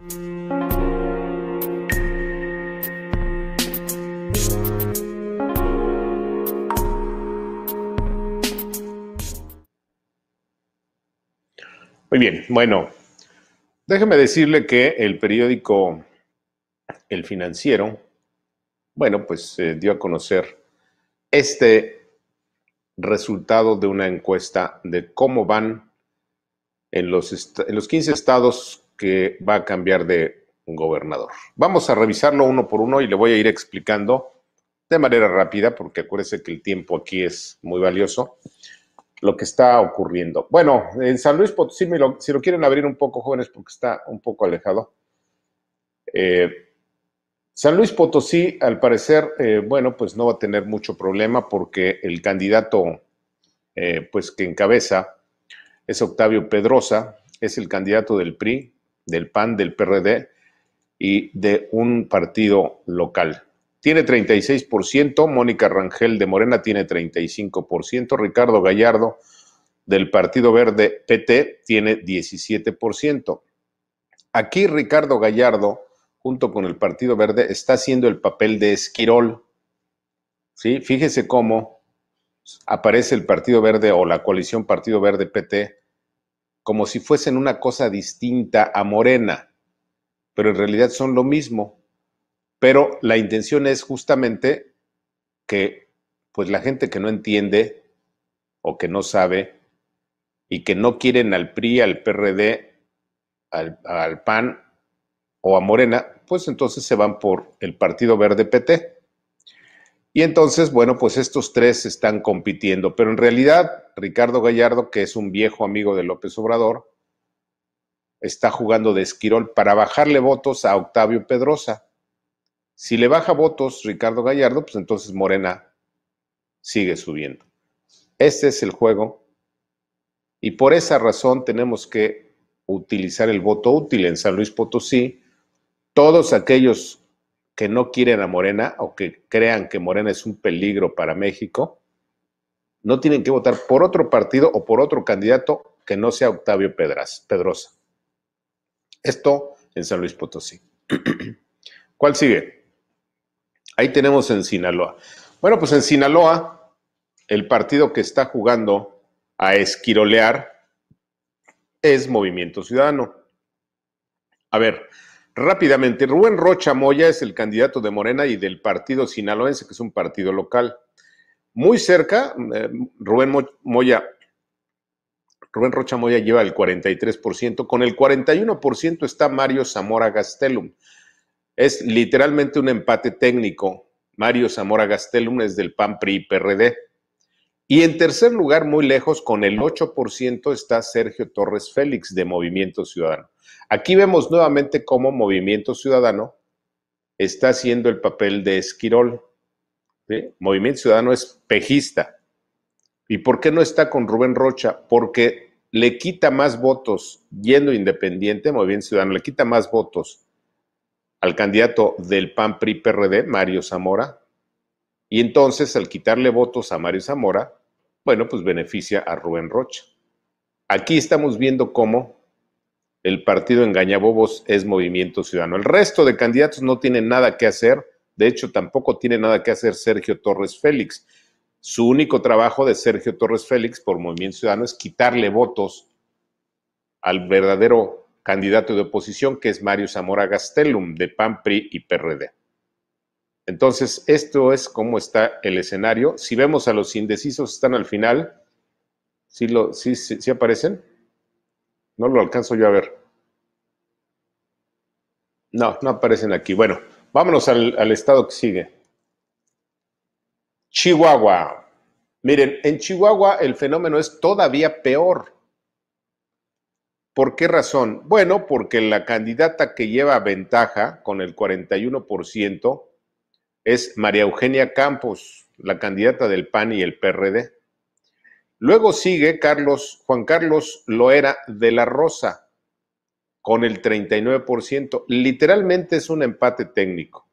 Muy bien, bueno, déjeme decirle que el periódico El Financiero, bueno, pues se eh, dio a conocer este resultado de una encuesta de cómo van en los, en los 15 estados que va a cambiar de gobernador. Vamos a revisarlo uno por uno y le voy a ir explicando de manera rápida, porque acuérdense que el tiempo aquí es muy valioso, lo que está ocurriendo. Bueno, en San Luis Potosí, si lo quieren abrir un poco, jóvenes, porque está un poco alejado. Eh, San Luis Potosí, al parecer, eh, bueno, pues no va a tener mucho problema porque el candidato, eh, pues que encabeza es Octavio Pedrosa, es el candidato del PRI, del PAN, del PRD y de un partido local. Tiene 36%, Mónica Rangel de Morena tiene 35%, Ricardo Gallardo del Partido Verde PT tiene 17%. Aquí Ricardo Gallardo, junto con el Partido Verde, está haciendo el papel de Esquirol. ¿Sí? Fíjese cómo aparece el Partido Verde o la coalición Partido Verde PT como si fuesen una cosa distinta a Morena, pero en realidad son lo mismo. Pero la intención es justamente que pues la gente que no entiende o que no sabe y que no quieren al PRI, al PRD, al, al PAN o a Morena, pues entonces se van por el Partido Verde PT y entonces, bueno, pues estos tres están compitiendo, pero en realidad Ricardo Gallardo, que es un viejo amigo de López Obrador, está jugando de esquirol para bajarle votos a Octavio Pedrosa. Si le baja votos Ricardo Gallardo, pues entonces Morena sigue subiendo. Este es el juego y por esa razón tenemos que utilizar el voto útil en San Luis Potosí. Todos aquellos que no quieren a Morena o que crean que Morena es un peligro para México, no tienen que votar por otro partido o por otro candidato que no sea Octavio Pedrosa. Esto en San Luis Potosí. ¿Cuál sigue? Ahí tenemos en Sinaloa. Bueno, pues en Sinaloa, el partido que está jugando a esquirolear es Movimiento Ciudadano. A ver, Rápidamente, Rubén Rocha Moya es el candidato de Morena y del partido sinaloense, que es un partido local. Muy cerca, eh, Rubén Rubén Rocha Moya lleva el 43%, con el 41% está Mario Zamora Gastelum. Es literalmente un empate técnico. Mario Zamora Gastelum es del PAN PRI PRD. Y en tercer lugar, muy lejos, con el 8% está Sergio Torres Félix de Movimiento Ciudadano. Aquí vemos nuevamente cómo Movimiento Ciudadano está haciendo el papel de Esquirol. Movimiento Ciudadano es pejista. ¿Y por qué no está con Rubén Rocha? Porque le quita más votos yendo independiente, Movimiento Ciudadano le quita más votos al candidato del PAN PRI PRD, Mario Zamora. Y entonces, al quitarle votos a Mario Zamora, bueno, pues beneficia a Rubén Rocha. Aquí estamos viendo cómo el partido bobos es Movimiento Ciudadano. El resto de candidatos no tienen nada que hacer. De hecho, tampoco tiene nada que hacer Sergio Torres Félix. Su único trabajo de Sergio Torres Félix por Movimiento Ciudadano es quitarle votos al verdadero candidato de oposición, que es Mario Zamora Gastelum, de Pampri y PRD. Entonces, esto es cómo está el escenario. Si vemos a los indecisos, están al final. ¿Sí, aparecen? No lo alcanzo yo a ver. No, no aparecen aquí. Bueno, vámonos al, al estado que sigue. Chihuahua. Miren, en Chihuahua el fenómeno es todavía peor. ¿Por qué razón? Bueno, porque la candidata que lleva ventaja con el 41%, es María Eugenia Campos, la candidata del PAN y el PRD. Luego sigue Carlos, Juan Carlos Loera de la Rosa, con el 39%. Literalmente es un empate técnico.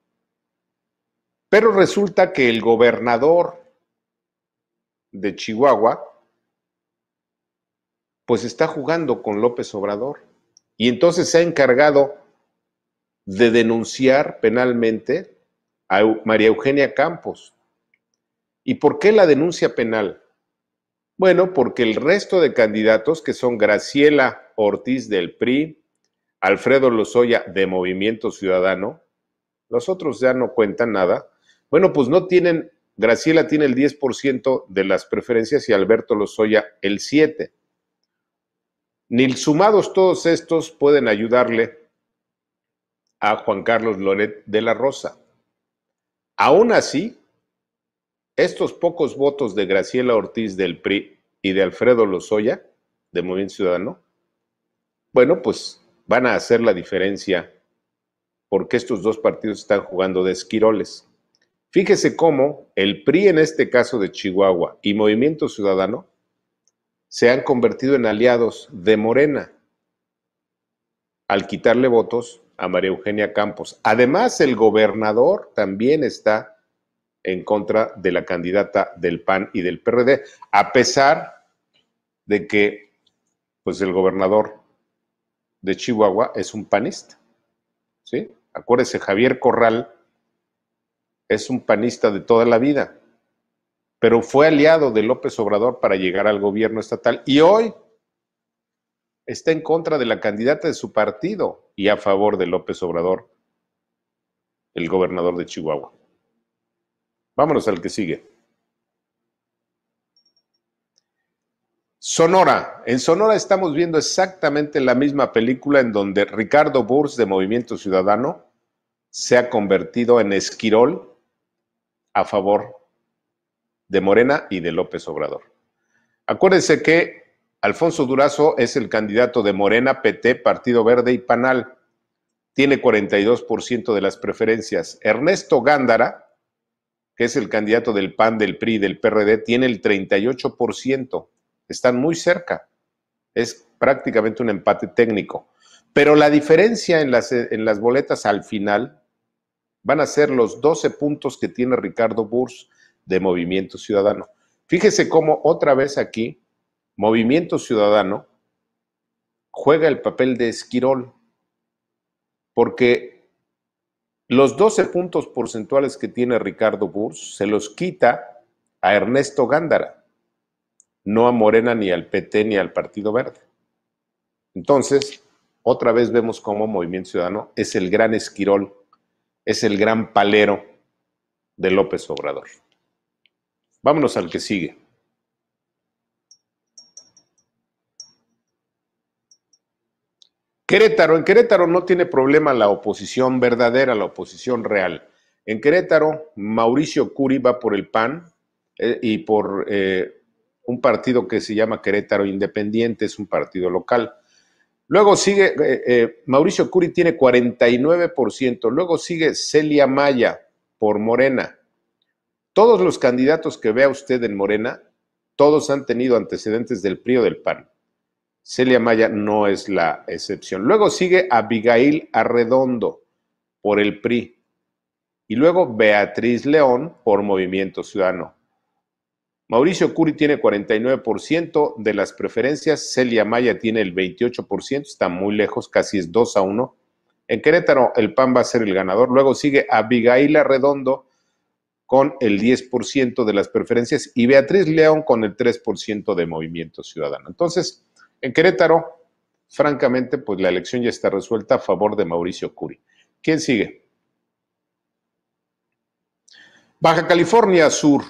Pero resulta que el gobernador de Chihuahua, pues está jugando con López Obrador. Y entonces se ha encargado de denunciar penalmente a María Eugenia Campos. ¿Y por qué la denuncia penal? Bueno, porque el resto de candidatos, que son Graciela Ortiz del PRI, Alfredo Lozoya de Movimiento Ciudadano, los otros ya no cuentan nada, bueno, pues no tienen, Graciela tiene el 10% de las preferencias y Alberto Lozoya el 7%. Ni sumados todos estos pueden ayudarle a Juan Carlos Loret de la Rosa. Aún así, estos pocos votos de Graciela Ortiz del PRI y de Alfredo Lozoya, de Movimiento Ciudadano, bueno, pues van a hacer la diferencia porque estos dos partidos están jugando de esquiroles. Fíjese cómo el PRI en este caso de Chihuahua y Movimiento Ciudadano se han convertido en aliados de Morena al quitarle votos a María Eugenia Campos. Además, el gobernador también está en contra de la candidata del PAN y del PRD, a pesar de que pues el gobernador de Chihuahua es un panista. ¿Sí? Acuérdese, Javier Corral es un panista de toda la vida, pero fue aliado de López Obrador para llegar al gobierno estatal y hoy está en contra de la candidata de su partido y a favor de López Obrador, el gobernador de Chihuahua. Vámonos al que sigue. Sonora. En Sonora estamos viendo exactamente la misma película en donde Ricardo Burs de Movimiento Ciudadano se ha convertido en esquirol a favor de Morena y de López Obrador. Acuérdense que Alfonso Durazo es el candidato de Morena, PT, Partido Verde y Panal. Tiene 42% de las preferencias. Ernesto Gándara, que es el candidato del PAN, del PRI, y del PRD, tiene el 38%. Están muy cerca. Es prácticamente un empate técnico. Pero la diferencia en las, en las boletas al final van a ser los 12 puntos que tiene Ricardo Burs de Movimiento Ciudadano. Fíjese cómo otra vez aquí Movimiento Ciudadano juega el papel de Esquirol, porque los 12 puntos porcentuales que tiene Ricardo Burs se los quita a Ernesto Gándara, no a Morena, ni al PT, ni al Partido Verde. Entonces, otra vez vemos cómo Movimiento Ciudadano es el gran Esquirol, es el gran palero de López Obrador. Vámonos al que sigue. Querétaro, en Querétaro no tiene problema la oposición verdadera, la oposición real. En Querétaro, Mauricio Curi va por el PAN eh, y por eh, un partido que se llama Querétaro Independiente, es un partido local. Luego sigue, eh, Mauricio Curi tiene 49%, luego sigue Celia Maya por Morena. Todos los candidatos que vea usted en Morena, todos han tenido antecedentes del PRI o del PAN. Celia Maya no es la excepción. Luego sigue Abigail Arredondo por el PRI y luego Beatriz León por Movimiento Ciudadano. Mauricio Curi tiene 49% de las preferencias, Celia Maya tiene el 28%, está muy lejos, casi es 2 a 1. En Querétaro el PAN va a ser el ganador, luego sigue Abigail Arredondo con el 10% de las preferencias y Beatriz León con el 3% de Movimiento Ciudadano. Entonces, en Querétaro, francamente, pues la elección ya está resuelta a favor de Mauricio Curi. ¿Quién sigue? Baja California Sur.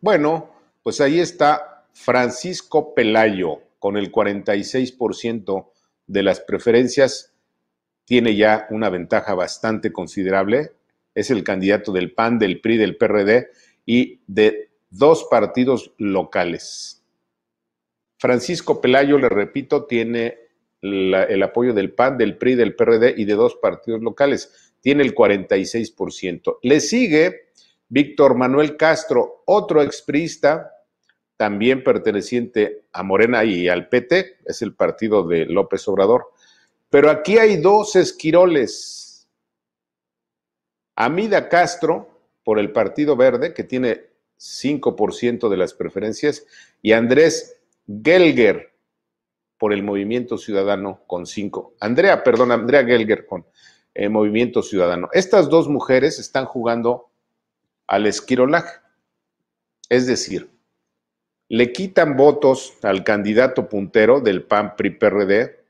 Bueno, pues ahí está Francisco Pelayo con el 46% de las preferencias. Tiene ya una ventaja bastante considerable. Es el candidato del PAN, del PRI, del PRD y de dos partidos locales. Francisco Pelayo, le repito, tiene el apoyo del PAN, del PRI, del PRD y de dos partidos locales. Tiene el 46%. Le sigue Víctor Manuel Castro, otro exprista, también perteneciente a Morena y al PT, es el partido de López Obrador. Pero aquí hay dos esquiroles. Amida Castro, por el Partido Verde, que tiene 5% de las preferencias, y Andrés Gelger por el Movimiento Ciudadano con cinco, Andrea, perdón, Andrea Gelger con eh, Movimiento Ciudadano. Estas dos mujeres están jugando al esquirolaje. Es decir, le quitan votos al candidato puntero del PAN PRI PRD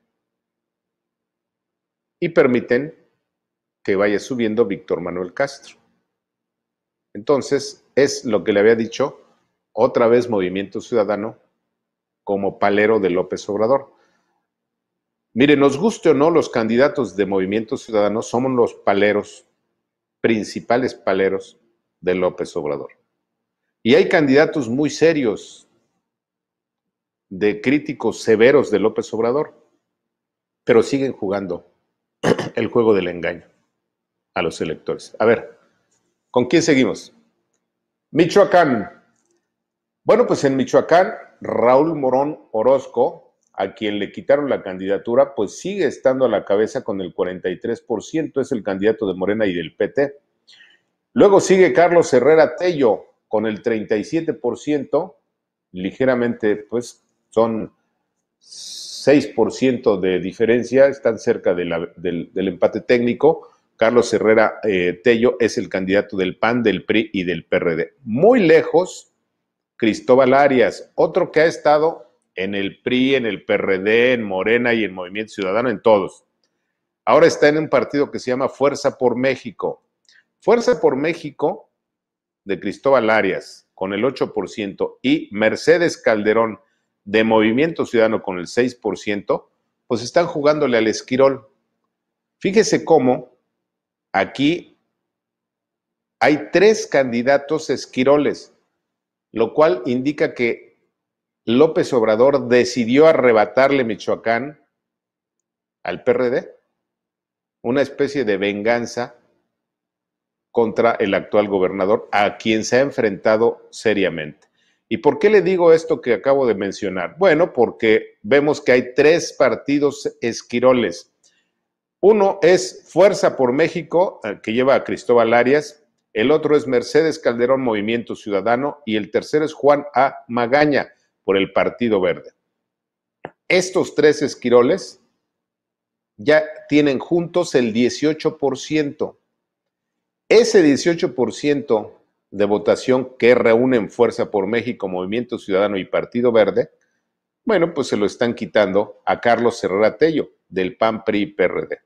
y permiten que vaya subiendo Víctor Manuel Castro. Entonces, es lo que le había dicho otra vez Movimiento Ciudadano como palero de López Obrador. Mire, nos guste o no, los candidatos de Movimiento Ciudadano somos los paleros, principales paleros de López Obrador. Y hay candidatos muy serios, de críticos severos de López Obrador, pero siguen jugando el juego del engaño a los electores. A ver, ¿con quién seguimos? Michoacán. Bueno, pues en Michoacán Raúl Morón Orozco, a quien le quitaron la candidatura, pues sigue estando a la cabeza con el 43%, es el candidato de Morena y del PT. Luego sigue Carlos Herrera Tello con el 37%, ligeramente, pues son 6% de diferencia, están cerca del, empate técnico. Carlos Herrera eh, Tello es el candidato del PAN, del PRI y del PRD. Muy lejos Cristóbal Arias, otro que ha estado en el PRI, en el PRD, en Morena y en Movimiento Ciudadano, en todos. Ahora está en un partido que se llama Fuerza por México. Fuerza por México de Cristóbal Arias con el 8% y Mercedes Calderón de Movimiento Ciudadano con el 6%, pues están jugándole al esquirol. Fíjese cómo aquí hay tres candidatos esquiroles lo cual indica que López Obrador decidió arrebatarle Michoacán al PRD, una especie de venganza contra el actual gobernador, a quien se ha enfrentado seriamente. ¿Y por qué le digo esto que acabo de mencionar? Bueno, porque vemos que hay tres partidos esquiroles. Uno es Fuerza por México, eh, que lleva a Cristóbal Arias, el otro es Mercedes Calderón Movimiento Ciudadano y el tercero es Juan A. Magaña por el Partido Verde. Estos tres esquiroles ya tienen juntos el 18%. Ese 18% de votación que reúnen Fuerza por México, Movimiento Ciudadano y Partido Verde, bueno, pues se lo están quitando a Carlos Herrera Tello del PAN PRI PRD.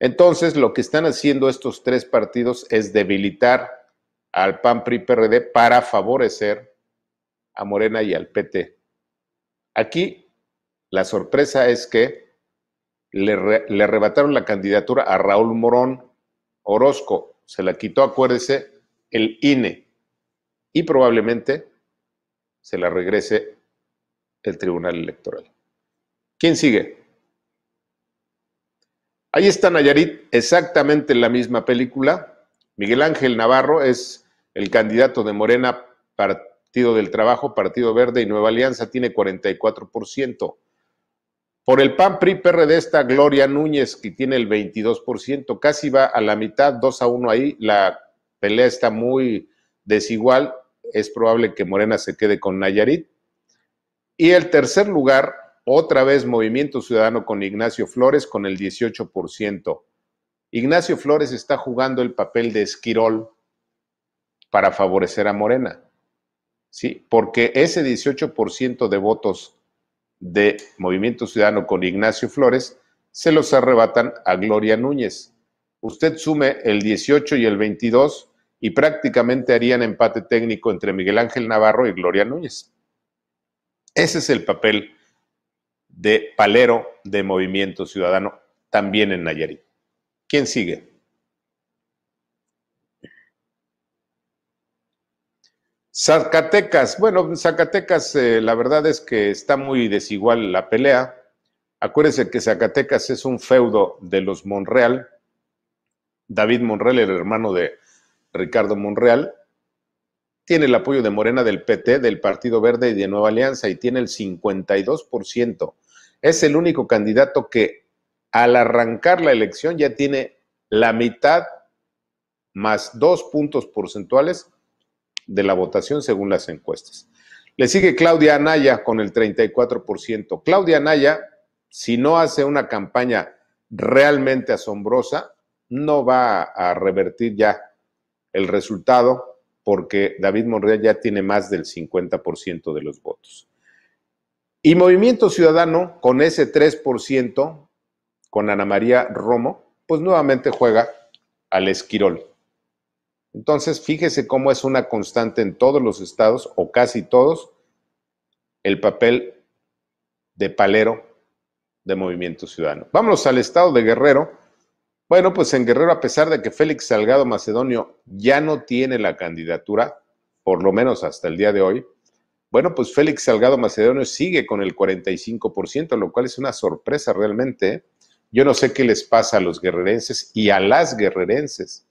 Entonces, lo que están haciendo estos tres partidos es debilitar al PAN PRI PRD para favorecer a Morena y al PT. Aquí la sorpresa es que le, le arrebataron la candidatura a Raúl Morón Orozco, se la quitó, acuérdese, el INE y probablemente se la regrese el Tribunal Electoral. ¿Quién sigue? Ahí está Nayarit, exactamente en la misma película. Miguel Ángel Navarro es el candidato de Morena, Partido del Trabajo, Partido Verde y Nueva Alianza, tiene 44%. Por el PAN PRI PRD esta Gloria Núñez, que tiene el 22%, casi va a la mitad, 2 a 1 ahí, la pelea está muy desigual, es probable que Morena se quede con Nayarit. Y el tercer lugar otra vez Movimiento Ciudadano con Ignacio Flores con el 18%. Ignacio Flores está jugando el papel de esquirol para favorecer a Morena. ¿Sí? Porque ese 18% de votos de Movimiento Ciudadano con Ignacio Flores se los arrebatan a Gloria Núñez. Usted sume el 18 y el 22 y prácticamente harían empate técnico entre Miguel Ángel Navarro y Gloria Núñez. Ese es el papel de Palero de Movimiento Ciudadano, también en Nayarit. ¿Quién sigue? Zacatecas, bueno, Zacatecas, eh, la verdad es que está muy desigual la pelea. Acuérdense que Zacatecas es un feudo de los Monreal. David Monreal, el hermano de Ricardo Monreal, tiene el apoyo de Morena, del PT, del Partido Verde y de Nueva Alianza y tiene el 52%. Es el único candidato que al arrancar la elección ya tiene la mitad más dos puntos porcentuales de la votación según las encuestas. Le sigue Claudia Anaya con el 34%. Claudia Anaya, si no hace una campaña realmente asombrosa, no va a revertir ya el resultado porque David Monreal ya tiene más del 50% de los votos. Y Movimiento Ciudadano, con ese 3%, con Ana María Romo, pues nuevamente juega al esquirol. Entonces, fíjese cómo es una constante en todos los estados, o casi todos, el papel de palero de Movimiento Ciudadano. Vamos al estado de Guerrero, bueno, pues en Guerrero, a pesar de que Félix Salgado Macedonio ya no tiene la candidatura, por lo menos hasta el día de hoy, bueno, pues Félix Salgado Macedonio sigue con el 45%, lo cual es una sorpresa realmente. Yo no sé qué les pasa a los guerrerenses y a las guerrerenses.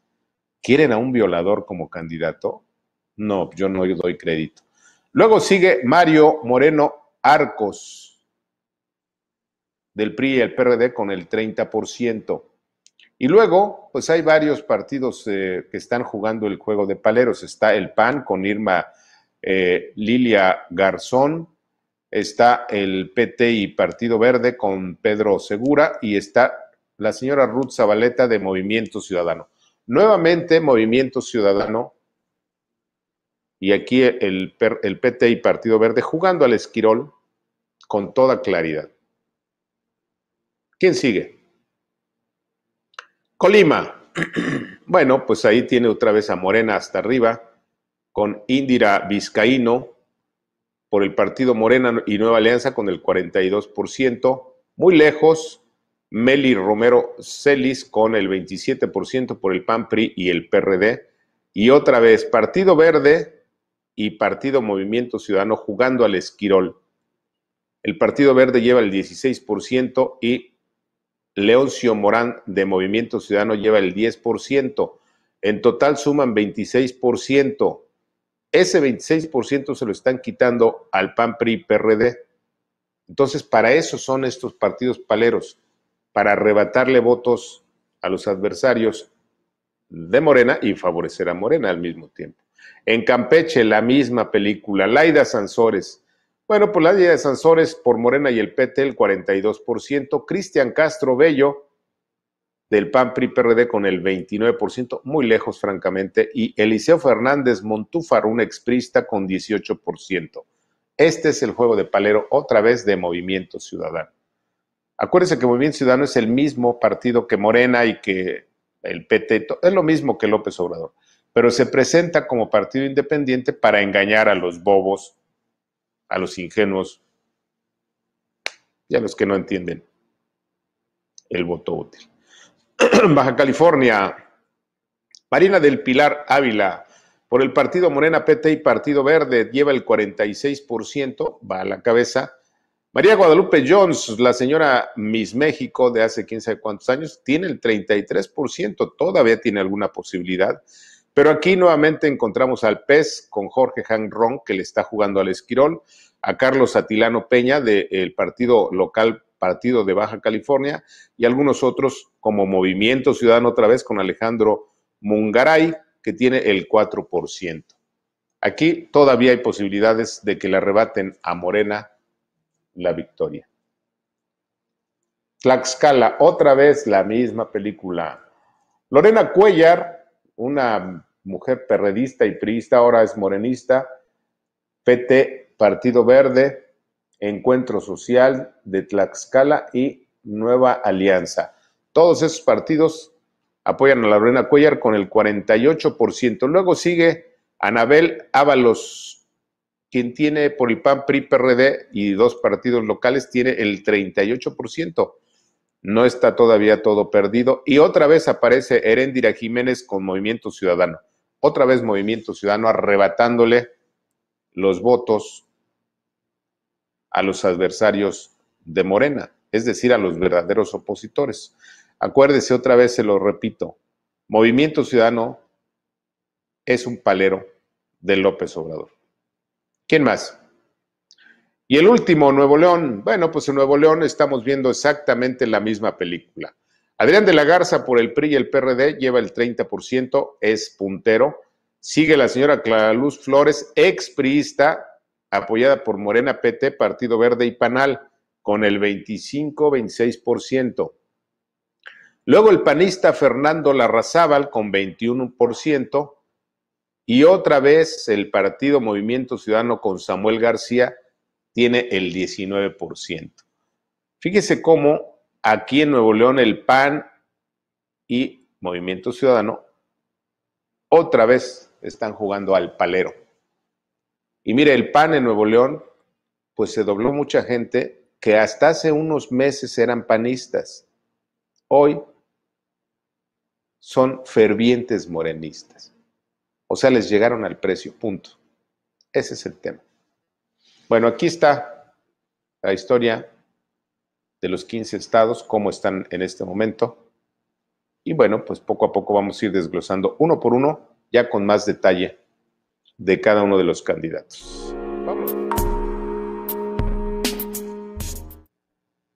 ¿Quieren a un violador como candidato? No, yo no doy crédito. Luego sigue Mario Moreno Arcos del PRI y el PRD con el 30%. Y luego, pues hay varios partidos eh, que están jugando el juego de paleros. Está el PAN con Irma eh, Lilia Garzón, está el PTI Partido Verde con Pedro Segura y está la señora Ruth Zabaleta de Movimiento Ciudadano. Nuevamente, Movimiento Ciudadano y aquí el, PTI Partido Verde jugando al esquirol con toda claridad. ¿Quién sigue? Colima. Bueno, pues ahí tiene otra vez a Morena hasta arriba, con Indira Vizcaíno por el partido Morena y Nueva Alianza con el 42%. Muy lejos, Meli Romero Celis con el 27% por el PAN PRI y el PRD. Y otra vez, Partido Verde y Partido Movimiento Ciudadano jugando al esquirol. El Partido Verde lleva el 16% y Leoncio Morán de Movimiento Ciudadano lleva el 10%. En total suman 26%. Ese 26% se lo están quitando al PAN PRI PRD. Entonces, para eso son estos partidos paleros, para arrebatarle votos a los adversarios de Morena y favorecer a Morena al mismo tiempo. En Campeche, la misma película. Laida Sansores bueno, pues la de Sansores por Morena y el PT el 42%, Cristian Castro Bello del PAN PRI PRD con el 29%, muy lejos francamente, y Eliseo Fernández Montúfar, un exprista con 18%. Este es el juego de palero otra vez de Movimiento Ciudadano. Acuérdense que Movimiento Ciudadano es el mismo partido que Morena y que el PT, es lo mismo que López Obrador, pero se presenta como partido independiente para engañar a los bobos a los ingenuos y a los que no entienden el voto útil. Baja California, Marina del Pilar Ávila, por el partido Morena PT y Partido Verde, lleva el 46%, va a la cabeza. María Guadalupe Jones, la señora Miss México de hace 15 sabe cuántos años, tiene el 33%, todavía tiene alguna posibilidad. Pero aquí nuevamente encontramos al PES con Jorge Ron, que le está jugando al Esquirón, a Carlos Atilano Peña del partido local Partido de Baja California y algunos otros como Movimiento Ciudadano otra vez con Alejandro Mungaray, que tiene el 4%. Aquí todavía hay posibilidades de que le arrebaten a Morena la victoria. Tlaxcala, otra vez la misma película. Lorena Cuellar una mujer perredista y priista, ahora es morenista, PT, Partido Verde, Encuentro Social de Tlaxcala y Nueva Alianza. Todos esos partidos apoyan a Lorena Cuellar con el 48%. Luego sigue Anabel Ábalos, quien tiene por el PAN, PRI, PRD y dos partidos locales, tiene el 38% no está todavía todo perdido. Y otra vez aparece Erendira Jiménez con Movimiento Ciudadano. Otra vez Movimiento Ciudadano arrebatándole los votos a los adversarios de Morena, es decir, a los verdaderos opositores. Acuérdese otra vez, se lo repito, Movimiento Ciudadano es un palero de López Obrador. ¿Quién más? Y el último, Nuevo León. Bueno, pues en Nuevo León estamos viendo exactamente la misma película. Adrián de la Garza por el PRI y el PRD lleva el 30%, es puntero. Sigue la señora Clara Luz Flores, ex priista, apoyada por Morena PT, Partido Verde y Panal, con el 25-26%. Luego el panista Fernando Larrazábal con 21%. Y otra vez el partido Movimiento Ciudadano con Samuel García tiene el 19%. Fíjese cómo aquí en Nuevo León el PAN y Movimiento Ciudadano otra vez están jugando al palero. Y mire, el PAN en Nuevo León, pues se dobló mucha gente que hasta hace unos meses eran panistas. Hoy son fervientes morenistas. O sea, les llegaron al precio, punto. Ese es el tema. Bueno, aquí está la historia de los 15 estados, cómo están en este momento. Y bueno, pues poco a poco vamos a ir desglosando uno por uno, ya con más detalle de cada uno de los candidatos. Vamos.